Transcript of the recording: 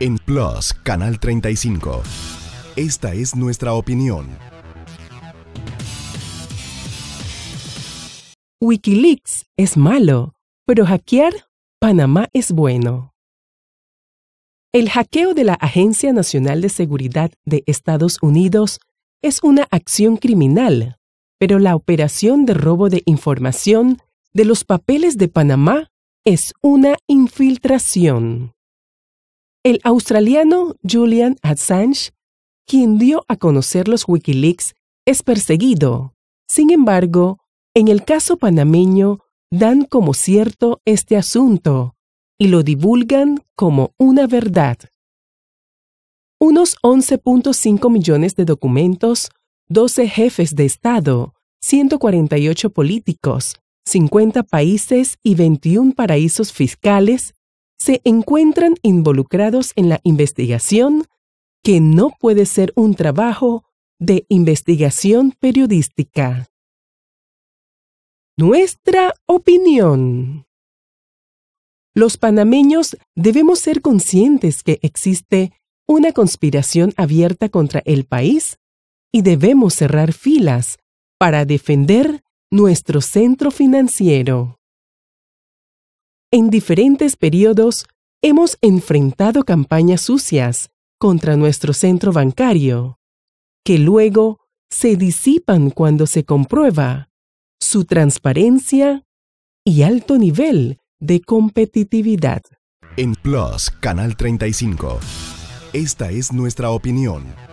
en Plus, Canal 35. Esta es nuestra opinión. Wikileaks es malo, pero hackear Panamá es bueno. El hackeo de la Agencia Nacional de Seguridad de Estados Unidos es una acción criminal, pero la operación de robo de información de los papeles de Panamá es una infiltración. El australiano Julian Assange, quien dio a conocer los Wikileaks, es perseguido. Sin embargo, en el caso panameño, dan como cierto este asunto y lo divulgan como una verdad. Unos 11.5 millones de documentos, 12 jefes de Estado, 148 políticos, 50 países y 21 paraísos fiscales se encuentran involucrados en la investigación que no puede ser un trabajo de investigación periodística. Nuestra opinión. Los panameños debemos ser conscientes que existe una conspiración abierta contra el país y debemos cerrar filas para defender nuestro centro financiero. En diferentes periodos hemos enfrentado campañas sucias contra nuestro centro bancario, que luego se disipan cuando se comprueba su transparencia y alto nivel de competitividad. En Plus, Canal 35. Esta es nuestra opinión.